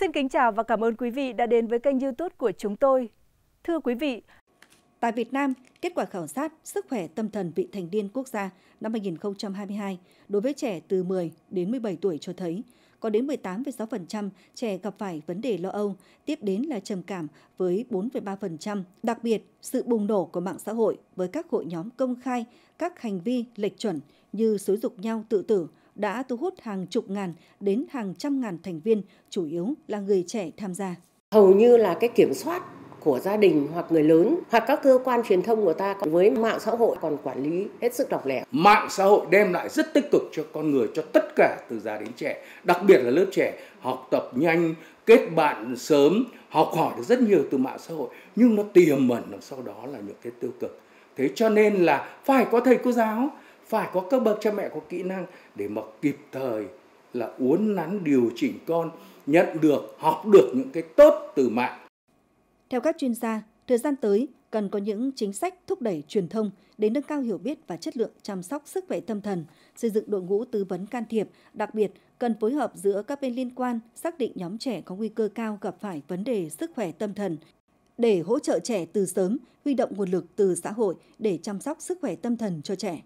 Xin kính chào và cảm ơn quý vị đã đến với kênh youtube của chúng tôi. Thưa quý vị, Tại Việt Nam, kết quả khảo sát sức khỏe tâm thần vị thành niên quốc gia năm 2022 đối với trẻ từ 10 đến 17 tuổi cho thấy có đến 18,6% trẻ gặp phải vấn đề lo âu, tiếp đến là trầm cảm với 4,3%. Đặc biệt, sự bùng nổ của mạng xã hội với các hội nhóm công khai, các hành vi lệch chuẩn như xúi dục nhau tự tử, đã thu hút hàng chục ngàn đến hàng trăm ngàn thành viên, chủ yếu là người trẻ tham gia. Hầu như là cái kiểm soát của gia đình hoặc người lớn hoặc các cơ quan truyền thông của ta với mạng xã hội còn quản lý hết sức độc lẻ. Mạng xã hội đem lại rất tích cực cho con người, cho tất cả từ già đến trẻ, đặc biệt là lớp trẻ học tập nhanh, kết bạn sớm, học hỏi được rất nhiều từ mạng xã hội nhưng nó tiềm mẩn đằng sau đó là những cái tiêu cực. Thế cho nên là phải có thầy cô giáo phải có các bậc cha mẹ có kỹ năng để mà kịp thời là uốn nắn điều chỉnh con nhận được học được những cái tốt từ mạng theo các chuyên gia thời gian tới cần có những chính sách thúc đẩy truyền thông để nâng cao hiểu biết và chất lượng chăm sóc sức khỏe tâm thần, xây dựng đội ngũ tư vấn can thiệp, đặc biệt cần phối hợp giữa các bên liên quan xác định nhóm trẻ có nguy cơ cao gặp phải vấn đề sức khỏe tâm thần để hỗ trợ trẻ từ sớm, huy động nguồn lực từ xã hội để chăm sóc sức khỏe tâm thần cho trẻ.